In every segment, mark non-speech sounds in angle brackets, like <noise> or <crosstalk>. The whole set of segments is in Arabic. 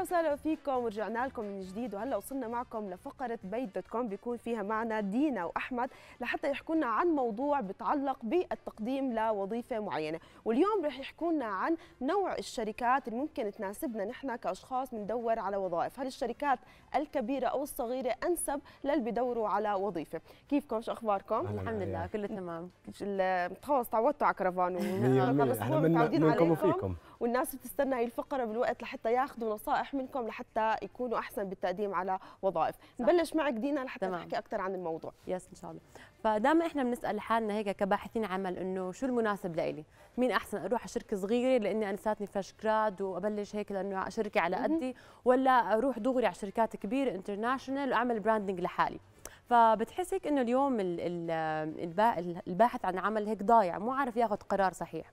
اهلا وسهلا فيكم ورجعنا لكم من جديد وهلا وصلنا معكم لفقره بيت دوت كوم بيكون فيها معنا دينا واحمد لحتى يحكوا لنا عن موضوع بتعلق بالتقديم لوظيفه معينه واليوم رح يحكوا لنا عن نوع الشركات اللي ممكن تناسبنا نحن كاشخاص بندور على وظائف هل الشركات الكبيره او الصغيره انسب للي بدوروا على وظيفه كيفكم شو اخباركم الحمد لله كله تمام خلص تعودتوا على كرفان و... خلص متعودين عليكم وفيكم والناس بتستنى هي الفقره بالوقت لحتى ياخذوا نصائح منكم لحتى يكونوا احسن بالتقديم على وظائف صح. نبلش معك دينا لحتى تمام. نحكي اكثر عن الموضوع يس ان شاء الله فدائما احنا بنسال حالنا هيك كباحثين عمل انه شو المناسب لإلي مين احسن اروح على شركه صغيره لاني انا ساتني فريش جراد وابلش هيك لانه شركه على قدي ولا اروح دغري على شركات كبيره انترناشونال واعمل براندنج لحالي فبتحس هيك انه اليوم الباحث عن عمل هيك ضايع مو عارف ياخذ قرار صحيح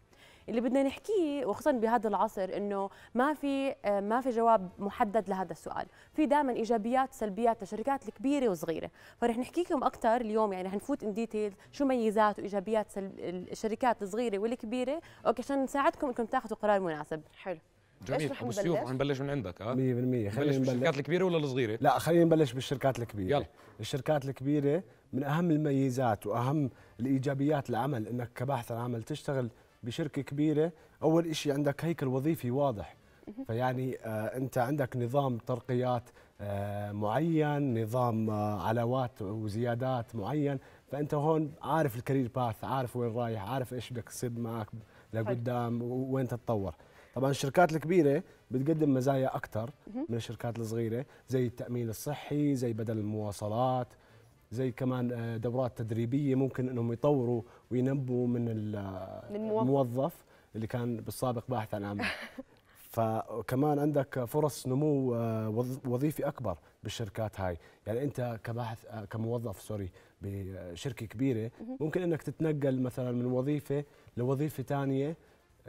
اللي بدنا نحكيه وخصوصا بهذا العصر انه ما في آه، ما في جواب محدد لهذا السؤال في دائما ايجابيات سلبيات للشركات الكبيره والصغيره، فرح نحكي لكم اكثر اليوم يعني رح نفوت ان ديتيل شو ميزات وايجابيات الشركات الصغيره والكبيره اوكي عشان نساعدكم انكم تاخذوا قرار مناسب حلو جميل ابو سيوف نبلش من عندك اه 100% خلينا نبلش بالشركات الكبيره ولا الصغيره؟ لا خلينا نبلش بالشركات الكبيره يلا الشركات الكبيره من اهم الميزات واهم الايجابيات العمل انك كباحث عن عمل تشتغل بشركه كبيره اول شيء عندك هيكل وظيفي واضح فيعني آه، انت عندك نظام ترقيات آه، معين نظام آه، علاوات وزيادات معين فانت هون عارف الكارير باث عارف وين رايح عارف ايش بدك تصير معك لقدام وين تتطور طبعا الشركات الكبيره بتقدم مزايا اكثر من الشركات الصغيره زي التامين الصحي زي بدل المواصلات زي كمان آه، دورات تدريبيه ممكن انهم يطوروا وينبوا من آه، الموظف اللي كان بالسابق باحث عن عمل <laughs> فكمان عندك فرص نمو آه، وظيفي اكبر بالشركات هاي يعني انت كباحث كموظف سوري بشركه كبيره ممكن انك تتنقل مثلا من وظيفه لوظيفه ثانيه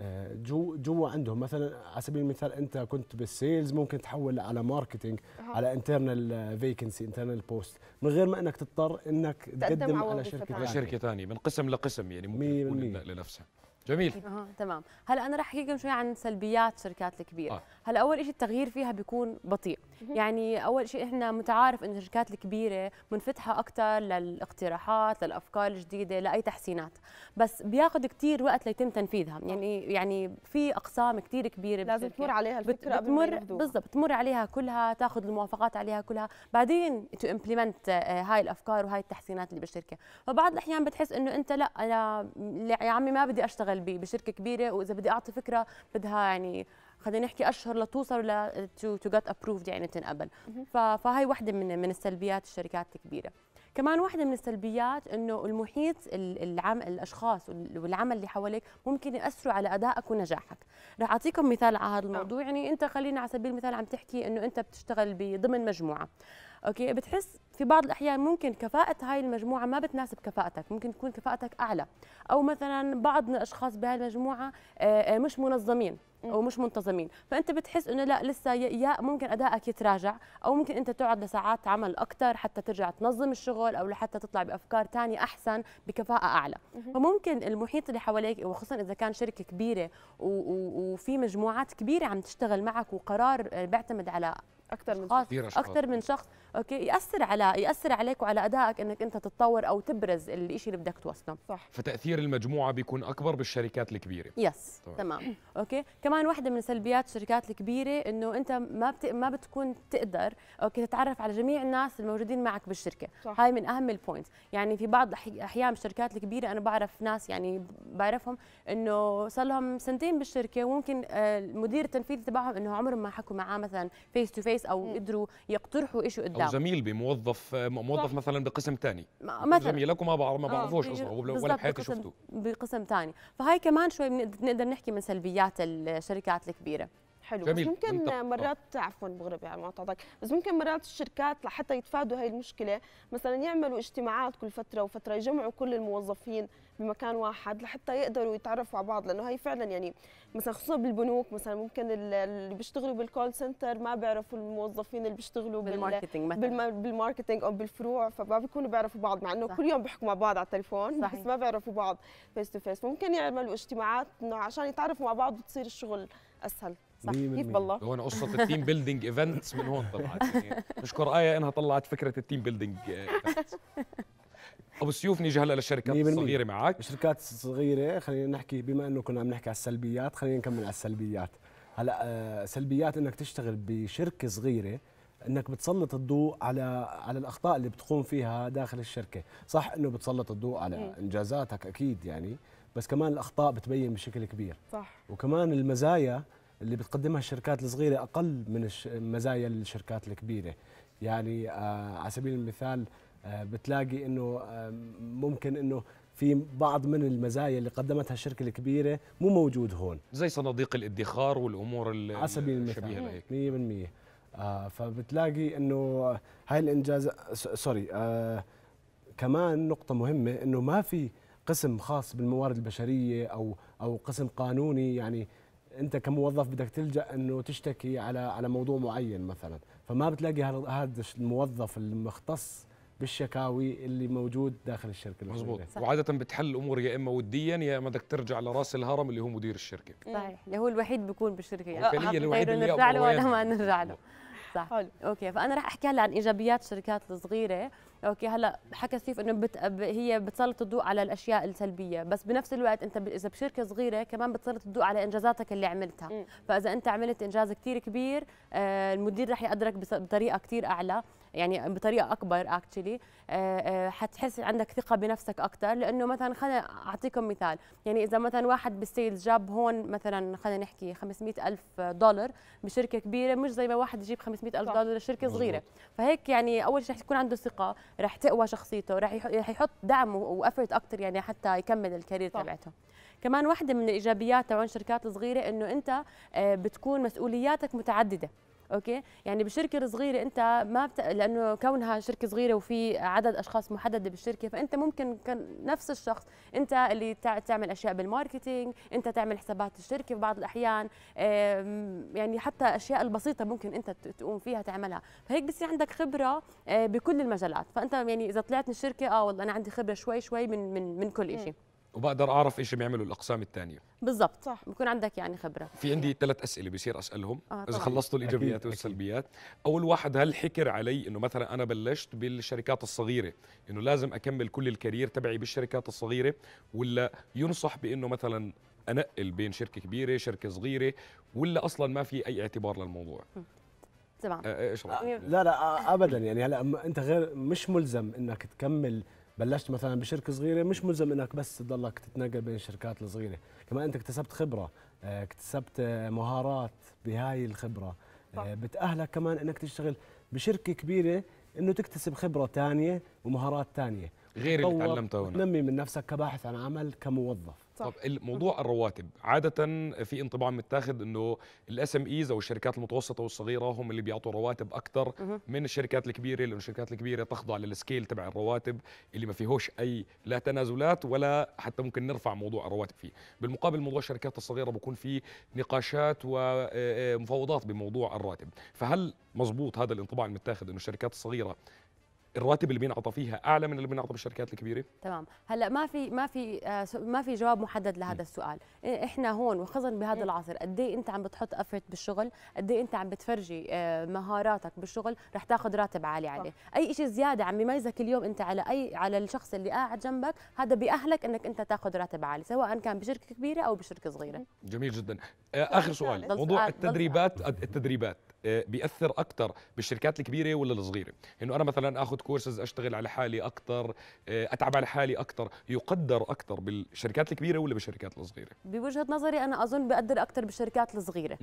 آه، جو جوا عندهم مثلا على سبيل المثال انت كنت بالسيلز ممكن تحول على ماركتينج على انترنال فيكنسي انترنال بوست من غير ما انك تضطر انك تقدم على شركه ثانيه شركه ثانيه من قسم لقسم يعني ممكن تكون لنفسها جميل اه تمام هلا انا راح احكي لكم شوي عن سلبيات الشركات الكبيره آه. هلا اول شيء التغيير فيها بيكون بطيء يعني اول شيء احنا متعارف انه الشركات الكبيره منفتحه اكثر للاقتراحات للافكار الجديده لاي تحسينات بس بياخذ كثير وقت ليتم تنفيذها يعني يعني في اقسام كثير كبيره لازم تمر عليها الفكره بت بتمر بالضبط تمر عليها كلها تاخذ الموافقات عليها كلها بعدين تو امبلمنت آه، آه، هاي الافكار وهاي التحسينات اللي بالشركه فبعض الاحيان بتحس انه انت لا انا يا عمي ما بدي اشتغل بشركه كبيره واذا بدي اعطي فكره بدها يعني خلينا نحكي اشهر لتوصل ل تو جت ابروفد يعني تنقبل فهي وحده من من السلبيات الشركات الكبيره كمان واحدة من السلبيات انه المحيط العام الاشخاص والعمل اللي حواليك ممكن ياثروا على ادائك ونجاحك رح اعطيكم مثال على هذا الموضوع نعم. يعني انت خلينا على سبيل المثال عم تحكي انه انت بتشتغل ضمن مجموعه اوكي بتحس في بعض الاحيان ممكن كفاءه هاي المجموعه ما بتناسب كفاءتك ممكن تكون كفاءتك اعلى او مثلا بعض الاشخاص بهاي المجموعه آه، آه، مش منظمين او مش منتظمين فانت بتحس انه لا لسه يا ممكن ادائك يتراجع او ممكن انت تقعد لساعات عمل اكثر حتى ترجع تنظم الشغل او لحتى تطلع بافكار ثانيه احسن بكفاءه اعلى فممكن المحيط اللي حواليك وخصوصا اذا كان شركه كبيره وفي مجموعات كبيره عم تشتغل معك وقرار آه، بيعتمد على اكثر من شخص اكثر من شخص اوكي ياثر على ياثر عليك وعلى ادائك انك انت تتطور او تبرز الشيء اللي بدك توصله صح فتاثير المجموعه بيكون اكبر بالشركات الكبيره يس طبعا. تمام اوكي كمان وحده من سلبيات الشركات الكبيره انه انت ما بت... ما بتكون تقدر اوكي تتعرف على جميع الناس الموجودين معك بالشركه صح. هاي من اهم البوينتس يعني في بعض احيان الشركات الكبيره انا بعرف ناس يعني بعرفهم انه صار لهم سنتين بالشركه وممكن آه، المدير التنفيذي تبعهم انه عمرهم ما حكوا معاه مثلا فيس تو فيس او قدروا يقترحوا شيء او دعوه نعم. زميل بموظف موظف مثلا بقسم ثاني مثلا زميلك ما بعرف ما آه، بعرفوش اصلا ولا بحياتي شفته بقسم ثاني فهي كمان شوي بنقدر نحكي من سلبيات الشركات الكبيره حلو جميل. بس ممكن منطق. مرات آه. عفوا بغرب على يعني معطاتك بس ممكن مرات الشركات لحتى يتفادوا هاي المشكله مثلا يعملوا اجتماعات كل فتره وفتره يجمعوا كل الموظفين بمكان واحد لحتى يقدروا يتعرفوا على بعض لانه هي فعلا يعني مثلا خصوصا بالبنوك مثلا ممكن اللي بيشتغلوا بالكول سنتر ما بيعرفوا الموظفين اللي بيشتغلوا بالماركتينج مثلا بالماركتينج او بالفروع فما بيكونوا بيعرفوا بعض مع انه كل يوم بيحكوا مع بعض على التليفون صحيح. بس ما بيعرفوا بعض فيس تو فيس ممكن يعملوا اجتماعات انه عشان يتعرفوا مع بعض وتصير الشغل اسهل صح كيف بالله هون قصه التيم بيلدينج ايفنتس من هون طلعت يعني نشكر ايه انها طلعت فكره التيم بيلدينج <laughs> ابو سيوف نيجي هلا للشركات الصغيره معك الشركات الصغيره خلينا نحكي بما انه كنا عم نحكي على السلبيات خلينا نكمل على السلبيات هلا آه، سلبيات انك تشتغل بشركه صغيره انك بتسلط الضوء على على الاخطاء اللي بتقوم فيها داخل الشركه صح انه بتسلط الضوء على انجازاتك اكيد يعني بس كمان الاخطاء بتبين بشكل كبير صح وكمان المزايا اللي بتقدمها الشركات الصغيره اقل من مزايا الشركات الكبيره يعني آه، على سبيل المثال آه، بتلاقي انه آه، ممكن انه في بعض من المزايا اللي قدمتها الشركه الكبيره مو موجود هون زي صناديق الادخار والامور على سبيل المثال 100% آه فبتلاقي انه هاي الانجاز سوري آه كمان نقطه مهمه انه ما في قسم خاص بالموارد البشريه او او قسم قانوني يعني انت كموظف بدك تلجا انه تشتكي على على موضوع معين مثلا فما بتلاقي هذا الموظف المختص بالشكاوي اللي موجود داخل الشركه مظبوط وعاده بتحل الامور يا اما وديا يا اما بدك ترجع لراس الهرم اللي هو مدير الشركه صحيح اللي هو الوحيد بيكون بالشركه يعني آه، الوحيد اللي نرجع له ولا ما نرجع له صح حلو. اوكي فانا راح احكي هلا عن ايجابيات الشركات الصغيره اوكي هلا حكى سيف انه بت... هي بتسلط الضوء على الاشياء السلبيه بس بنفس الوقت انت ب... اذا بشركه صغيره كمان بتسلط الضوء على انجازاتك اللي عملتها م. فاذا انت عملت انجاز كثير كبير آه المدير راح يقدرك بس... بطريقه كثير اعلى يعني بطريقه اكبر اكشلي آه، آه، حتحس عندك ثقه بنفسك اكثر لانه مثلا خلينا اعطيكم مثال يعني اذا مثلا واحد بالسيلز جاب هون مثلا خلينا نحكي 500 الف دولار بشركه كبيره مش زي ما واحد يجيب 500 الف دولار لشركه صغيره فهيك يعني اول شيء رح تكون عنده ثقه رح تقوى شخصيته رح يحط دعم وافرت اكثر يعني حتى يكمل الكارير تبعته كمان واحده من الايجابيات تبع الشركات الصغيرة انه انت آه، بتكون مسؤولياتك متعدده اوكي يعني بشركه صغيره انت ما بت... لانه كونها شركه صغيره وفي عدد اشخاص محدده بالشركه فانت ممكن كان نفس الشخص انت اللي تعمل اشياء بالماركتينج انت تعمل حسابات الشركه في بعض الاحيان يعني حتى اشياء البسيطه ممكن انت تقوم فيها تعملها فهيك بصير عندك خبره آه، بكل المجالات فانت يعني اذا طلعت من الشركه اه والله انا عندي خبره شوي شوي من من من كل شيء وبقدر اعرف ايش بيعملوا الاقسام الثانيه بالضبط صح بكون عندك يعني خبره في عندي ثلاث اسئله بصير اسالهم آه اذا خلصتوا الايجابيات أكيد. والسلبيات اول واحد هل حكر علي انه مثلا انا بلشت بالشركات الصغيره انه لازم اكمل كل الكارير تبعي بالشركات الصغيره ولا ينصح بانه مثلا انقل بين شركه كبيره شركه صغيره ولا اصلا ما في اي اعتبار للموضوع تمام آه، ايش لا لا ابدا يعني هلا انت غير مش ملزم انك تكمل بلشت مثلا بشركه صغيره مش ملزم انك بس تضلك تتنقل بين الشركات الصغيره كمان انت اكتسبت خبره آه، اكتسبت آه، مهارات بهاي الخبره آه، بتاهلك كمان انك تشتغل بشركه كبيره انه تكتسب خبره ثانيه ومهارات ثانيه غير اللي تعلمته هنا تنمي من نفسك كباحث عن عمل كموظف صح. طب الموضوع الرواتب عادة في انطباع متاخد انه الاس ام ايز او الشركات المتوسطة والصغيرة هم اللي بيعطوا رواتب اكثر من الشركات الكبيرة لانه الشركات الكبيرة تخضع للسكيل تبع الرواتب اللي ما فيهوش اي لا تنازلات ولا حتى ممكن نرفع موضوع الرواتب فيه بالمقابل موضوع الشركات الصغيرة بكون في نقاشات ومفاوضات آه، آه، بموضوع الراتب فهل مزبوط هذا الانطباع المتاخد انه الشركات الصغيرة الراتب اللي بينعطى فيها اعلى من اللي بينعطى بالشركات الكبيره تمام هلا ما في ما في آه، ما في جواب محدد لهذا السؤال احنا هون وخصوصا بهذا العصر قد ايه انت عم بتحط افرت بالشغل قد ايه انت عم بتفرجي آه، مهاراتك بالشغل رح تاخذ راتب عالي عليه اي شيء زياده عم يميزك اليوم انت على اي على الشخص اللي قاعد جنبك هذا باهلك انك انت تاخذ راتب عالي سواء كان بشركه كبيره او بشركه صغيره جميل جدا آه، اخر سؤال موضوع التدريبات التدريبات آه، بياثر اكثر بالشركات الكبيره ولا الصغيره انه انا مثلا اخذ كورسز اشتغل على حالي اكثر آه، اتعب على حالي اكثر يقدر اكثر بالشركات الكبيره ولا بالشركات الصغيره بوجهه نظري انا اظن بقدر اكثر بالشركات الصغيره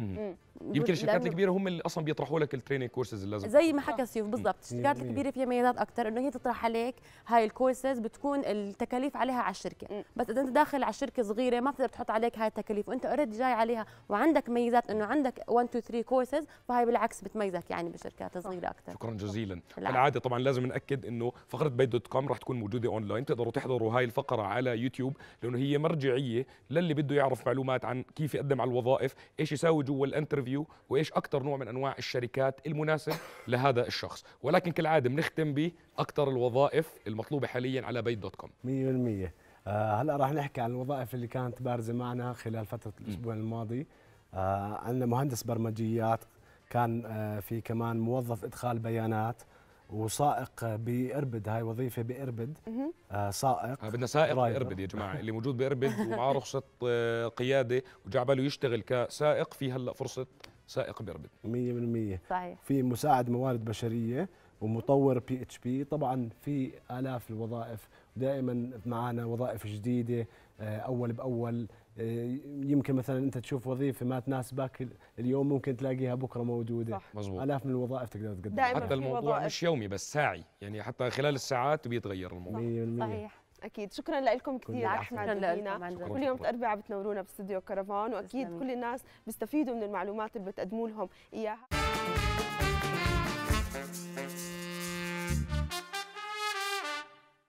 يمكن الشركات الكبيره هم اللي اصلا بيطرحوا لك التريننج كورسز اللي لازم زي ما حكى سيوف بالضبط الشركات الكبيره فيها ميزات اكثر انه هي تطرح عليك هاي الكورسز بتكون التكاليف عليها على الشركه بس اذا انت داخل على شركه صغيره ما بتقدر تحط عليك هاي التكاليف وانت اوريدي جاي عليها وعندك ميزات انه عندك 1 2 3 كورسز فهي بالعكس بتميزك يعني بشركات صغيره اكثر شكرا جزيلا كالعاده طبعا لازم ناكد انه فقره بيت دوت كوم رح تكون موجوده اونلاين بتقدروا تحضروا هاي الفقره على يوتيوب لانه هي مرجعيه للي بده يعرف معلومات عن كيف يقدم على الوظائف ايش يساوي جوا الانترفيو وايش اكثر نوع من انواع الشركات المناسب <laughs> لهذا الشخص ولكن كالعاده بنختم باكثر الوظائف المطلوبه حاليا على بيت دوت كوم 100% آه، هلا راح نحكي عن الوظائف اللي كانت بارزه معنا خلال فتره الاسبوع الماضي آه، عندنا مهندس برمجيات كان آه، في كمان موظف ادخال بيانات وسائق باربد هاي وظيفه باربد آه، سائق آه، بدنا سائق باربد يا جماعه <laughs> اللي موجود باربد ومعاه رخصه قياده وجا باله يشتغل كسائق في هلا فرصه سائق باربد 100% صحيح في مساعد موارد بشريه ومطور بي اتش بي طبعا في الاف الوظائف دائما معنا وظائف جديده اول باول آه، يمكن مثلا انت تشوف وظيفه ما تناسبك اليوم ممكن تلاقيها بكره موجوده صح. مزبوط. الاف من الوظائف تقدر تقدمها حتى الموضوع وظائف. مش يومي بس ساعي يعني حتى خلال الساعات بيتغير الموضوع صحيح اكيد شكرا لكم كثير احمد لينا كل يوم الاربعاء بتنورونا باستديو كرفان واكيد كل الناس بيستفيدوا من المعلومات اللي بتقدموا لهم اياها